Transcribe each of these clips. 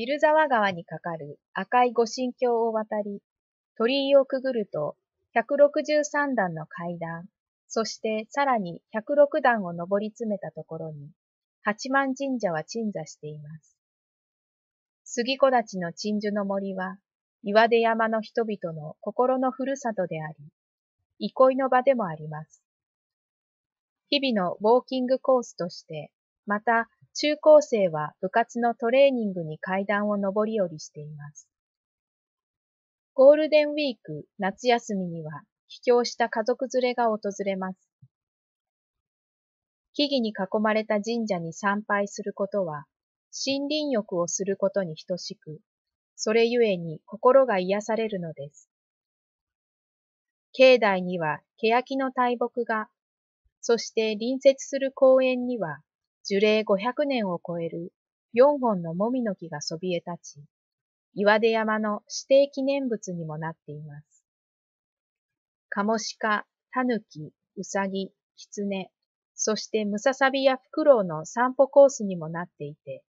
ビルザワ川に架かる赤い御神橋を渡り、鳥居をくぐると、163段の階段、そしてさらに106段を上り詰めたところに、八幡神社は鎮座しています。杉た立の鎮守の森は、岩出山の人々の心のふるさとであり、憩いの場でもあります。日々のウォーキングコースとして、また中高生は部活のトレーニングに階段を上り下りしています。ゴールデンウィーク夏休みには帰郷した家族連れが訪れます。木々に囲まれた神社に参拝することは森林浴をすることに等しく、それゆえに心が癒されるのです。境内には欅の大木が、そして隣接する公園には樹齢500年を超える4本のもみの木がそびえ立ち、岩出山の指定記念物にもなっています。カモシカ、タヌキ、ウサギ、キツネ、そしてムササビやフクロウの散歩コースにもなっていて、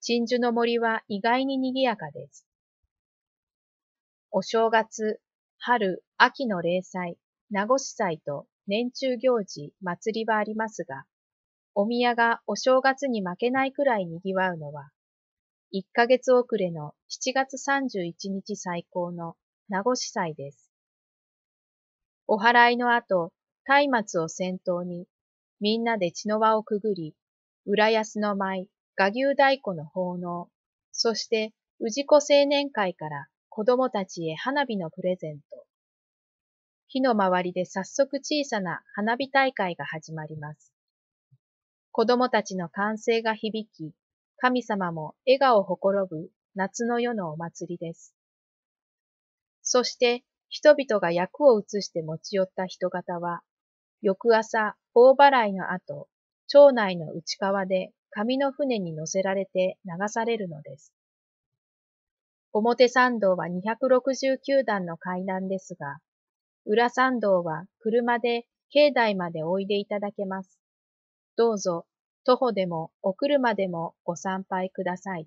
鎮守の森は意外に賑やかです。お正月、春、秋の霊祭、名護祭と年中行事、祭りはありますが、お宮がお正月に負けないくらい賑わうのは、1ヶ月遅れの7月31日最高の名護司祭です。お祓いの後、松明を先頭に、みんなで血の輪をくぐり、浦安の舞、画牛太鼓の奉納、そして氏子青年会から子供たちへ花火のプレゼント。火の周りで早速小さな花火大会が始まります。子供たちの歓声が響き、神様も笑顔をほころぶ夏の夜のお祭りです。そして人々が役を移して持ち寄った人型は、翌朝大払いの後、町内の内川で紙の船に乗せられて流されるのです。表参道は269段の階段ですが、裏参道は車で境内までおいでいただけます。どうぞ、徒歩でもお車でもご参拝ください。